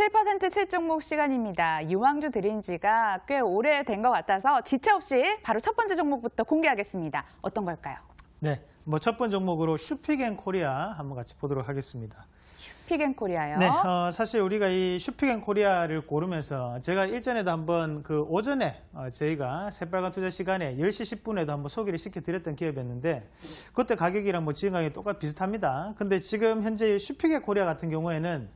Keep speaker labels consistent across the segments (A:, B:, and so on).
A: 7% 7종목 시간입니다. 유망주 드린 지가 꽤 오래된 것 같아서 지체 없이 바로 첫 번째 종목부터 공개하겠습니다. 어떤 걸까요?
B: 네, 뭐 첫 번째 종목으로 슈피겐코리아 한번 같이 보도록 하겠습니다.
A: 슈피겐코리아요 네, 어,
B: 사실 우리가 이슈피겐코리아를 고르면서 제가 일전에도 한번 그 오전에 어, 저희가 새빨간 투자 시간에 10시 10분에도 한번 소개를 시켜드렸던 기업이었는데 그때 가격이랑 뭐 지금 가격이 똑같 비슷합니다. 근데 지금 현재 슈피겐코리아 같은 경우에는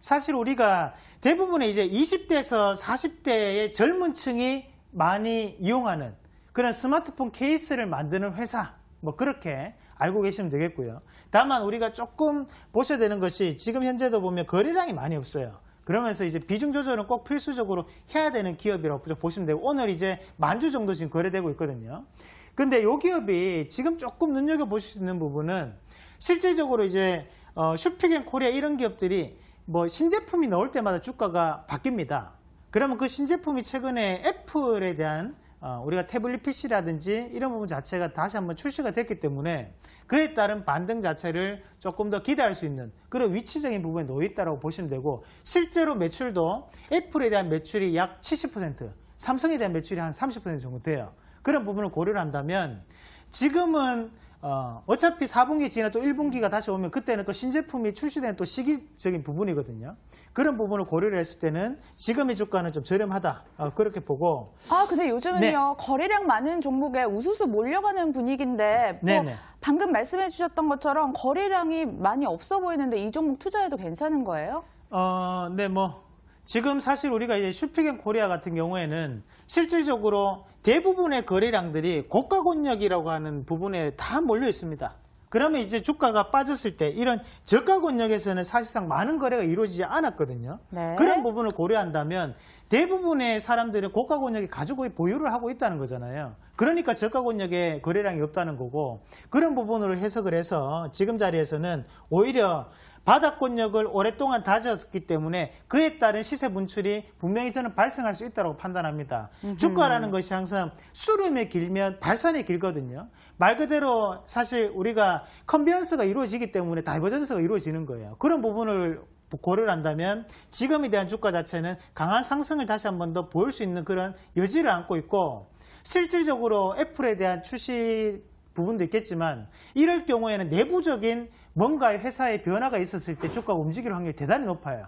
B: 사실 우리가 대부분의 이제 20대에서 40대의 젊은 층이 많이 이용하는 그런 스마트폰 케이스를 만드는 회사 뭐 그렇게 알고 계시면 되겠고요. 다만 우리가 조금 보셔야 되는 것이 지금 현재도 보면 거래량이 많이 없어요. 그러면서 이제 비중 조절은 꼭 필수적으로 해야 되는 기업이라고 보시면 되고 오늘 이제 만주 정도 지금 거래되고 있거든요. 근데 이 기업이 지금 조금 눈여겨보실 수 있는 부분은 실질적으로 이제 어, 슈픽앤 코리아 이런 기업들이 뭐 신제품이 나올 때마다 주가가 바뀝니다. 그러면 그 신제품이 최근에 애플에 대한 어, 우리가 태블릿 PC라든지 이런 부분 자체가 다시 한번 출시가 됐기 때문에 그에 따른 반등 자체를 조금 더 기대할 수 있는 그런 위치적인 부분에 놓여 있다고 보시면 되고 실제로 매출도 애플에 대한 매출이 약 70%, 삼성에 대한 매출이 한 30% 정도 돼요. 그런 부분을 고려를 한다면 지금은 어, 어차피 4분기 지나또 1분기가 다시 오면 그때는 또 신제품이 출시되는 또 시기적인 부분이거든요. 그런 부분을 고려를 했을 때는 지금의 주가는 좀 저렴하다. 어, 그렇게 보고.
A: 아, 근데 요즘은요. 네. 거래량 많은 종목에 우수수 몰려가는 분위기인데 뭐 네, 네. 방금 말씀해 주셨던 것처럼 거래량이 많이 없어 보이는데 이 종목 투자해도 괜찮은 거예요?
B: 어, 네, 뭐 지금 사실 우리가 이제 슈피겐 코리아 같은 경우에는 실질적으로 대부분의 거래량들이 고가 권역이라고 하는 부분에 다 몰려 있습니다. 그러면 이제 주가가 빠졌을 때 이런 저가 권역에서는 사실상 많은 거래가 이루어지지 않았거든요. 네. 그런 부분을 고려한다면 대부분의 사람들은 고가 권역이 가지고 보유를 하고 있다는 거잖아요. 그러니까 저가 권역에 거래량이 없다는 거고 그런 부분으로 해석을 해서 지금 자리에서는 오히려 바닥권력을 오랫동안 다졌기 때문에 그에 따른 시세 분출이 분명히 저는 발생할 수 있다고 판단합니다. 음흠. 주가라는 것이 항상 수름에 길면 발산에 길거든요. 말 그대로 사실 우리가 컨비언스가 이루어지기 때문에 다이버전스가 이루어지는 거예요. 그런 부분을 고려를 한다면 지금에 대한 주가 자체는 강한 상승을 다시 한 번 더 보일 수 있는 그런 여지를 안고 있고 실질적으로 애플에 대한 출시 부분도 있겠지만 이럴 경우에는 내부적인 뭔가 회사의 변화가 있었을 때 주가가 움직일 확률이 대단히 높아요.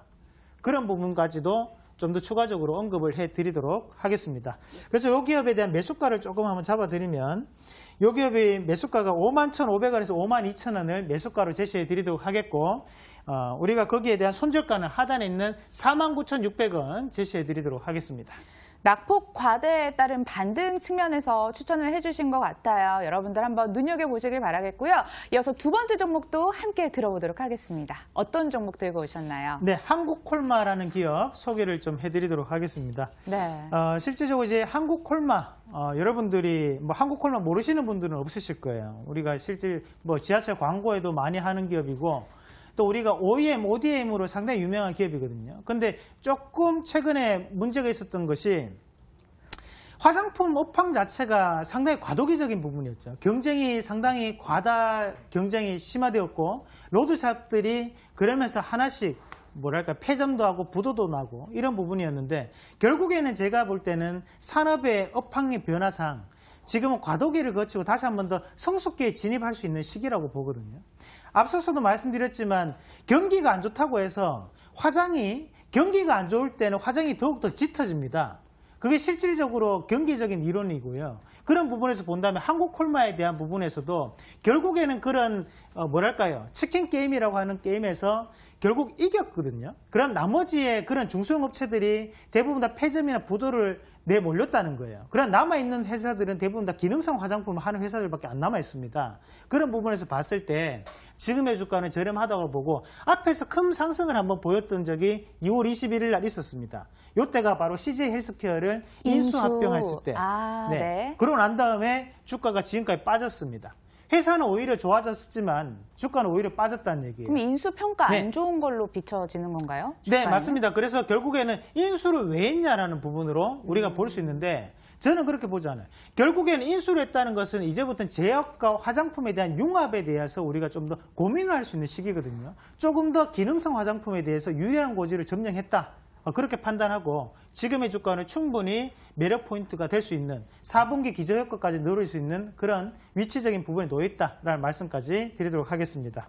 B: 그런 부분까지도 좀 더 추가적으로 언급을 해드리도록 하겠습니다. 그래서 이 기업에 대한 매수가를 조금 한번 잡아드리면 이 기업의 매수가가 51,500원에서 52,000원을 매수가로 제시해드리도록 하겠고 어, 우리가 거기에 대한 손절가는 하단에 있는 49,600원 제시해드리도록 하겠습니다.
A: 낙폭 과대에 따른 반등 측면에서 추천을 해주신 것 같아요. 여러분들 한번 눈여겨보시길 바라겠고요. 이어서 두 번째 종목도 함께 들어보도록 하겠습니다. 어떤 종목 들고 오셨나요?
B: 네, 한국콜마라는 기업 소개를 좀 해드리도록 하겠습니다. 네. 어, 실제적으로 이제 한국콜마 어, 여러분들이 뭐 한국콜마 모르시는 분들은 없으실 거예요. 우리가 실제 뭐 지하철 광고에도 많이 하는 기업이고 또 우리가 OEM, ODM으로 상당히 유명한 기업이거든요. 근데 조금 최근에 문제가 있었던 것이 화장품 업황 자체가 상당히 과도기적인 부분이었죠. 경쟁이 상당히 과다 경쟁이 심화되었고 로드샵들이 그러면서 하나씩 뭐랄까 폐점도 하고 부도도 나고 이런 부분이었는데 결국에는 제가 볼 때는 산업의 업황의 변화상 지금은 과도기를 거치고 다시 한 번 더 성숙기에 진입할 수 있는 시기라고 보거든요. 앞서서도 말씀드렸지만 경기가 안 좋다고 해서 화장이 경기가 안 좋을 때는 화장이 더욱더 짙어집니다. 그게 실질적으로 경기적인 이론이고요. 그런 부분에서 본다면 한국 콜마에 대한 부분에서도 결국에는 그런 어 뭐랄까요 치킨 게임이라고 하는 게임에서 결국 이겼거든요. 그럼 나머지의 그런 중소형업체들이 대부분 다 폐점이나 부도를 내몰렸다는 거예요. 그럼 남아있는 회사들은 대부분 다 기능성 화장품을 하는 회사들밖에 안 남아있습니다. 그런 부분에서 봤을 때 지금의 주가는 저렴하다고 보고 앞에서 큰 상승을 한번 보였던 적이 2월 21일 날 있었습니다. 이때가 바로 CJ 헬스케어를 주식을 인수, 합병했을 때. 아, 네. 네. 그러고 난 다음에 주가가 지금까지 빠졌습니다. 회사는 오히려 좋아졌지만 주가는 오히려 빠졌다는 얘기예요. 그럼
A: 인수 평가 네. 안 좋은 걸로 비춰지는 건가요?
B: 네, 주가에는? 네, 맞습니다. 그래서 결국에는 인수를 왜 했냐라는 부분으로 우리가 음. 볼수 있는데 저는 그렇게 보잖아요 결국에는 인수를 했다는 것은 이제부터는 제약과 화장품에 대한 융합에 대해서 우리가 좀 더 고민을 할 수 있는 시기거든요. 조금 더 기능성 화장품에 대해서 유리한 고지를 점령했다. 어, 그렇게 판단하고 지금의 주가는 충분히 매력 포인트가 될 수 있는 4분기 기저효과까지 누릴 수 있는 그런 위치적인 부분에 놓여있다라는 말씀까지 드리도록 하겠습니다.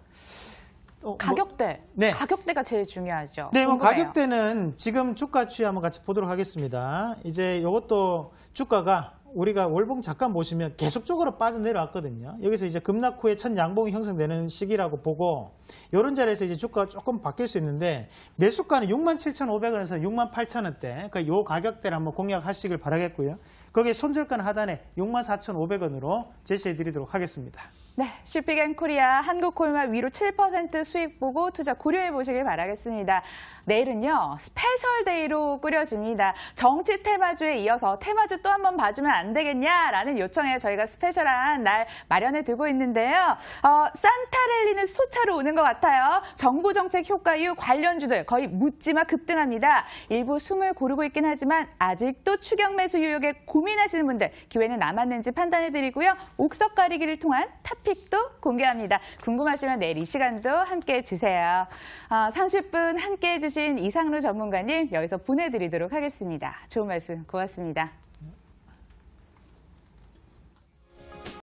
A: 어, 뭐, 가격대. 뭐, 네. 가격대가 제일 중요하죠. 네, 뭐 궁
B: 가격대는 지금 주가 추이 한번 같이 보도록 하겠습니다. 이제 이것도 주가가 우리가 월봉 잠깐 보시면 계속적으로 빠져내려왔거든요. 여기서 이제 급락 후에 첫 양봉이 형성되는 시기라고 보고 이런 자리에서 이제 주가가 조금 바뀔 수 있는데 매수가는 67,500원에서 68,000원대 그 요 가격대를 한번 공략하시길 바라겠고요. 거기에 손절가 하단에 64,500원으로 제시해 드리도록 하겠습니다.
A: 네, 실피겐 코리아 한국콜마 위로 7% 수익 보고 투자 고려해 보시길 바라겠습니다. 내일은요, 스페셜 데이로 꾸려집니다. 정치 테마주에 이어서 테마주 또 한번 봐주면 안안 되겠냐라는 요청에 저희가 스페셜한 날 마련해 두고 있는데요. 어, 산타랠리는 수차로 오는 것 같아요. 정부 정책 효과 이후 관련주들 거의 묻지마 급등합니다. 일부 숨을 고르고 있긴 하지만 아직도 추경 매수 유혹에 고민하시는 분들 기회는 남았는지 판단해 드리고요. 옥석 가리기를 통한 탑픽도 공개합니다. 궁금하시면 내일 이 시간도 함께해 주세요. 어, 30분 함께해 주신 이상루 전문가님 여기서 보내드리도록 하겠습니다. 좋은 말씀 고맙습니다.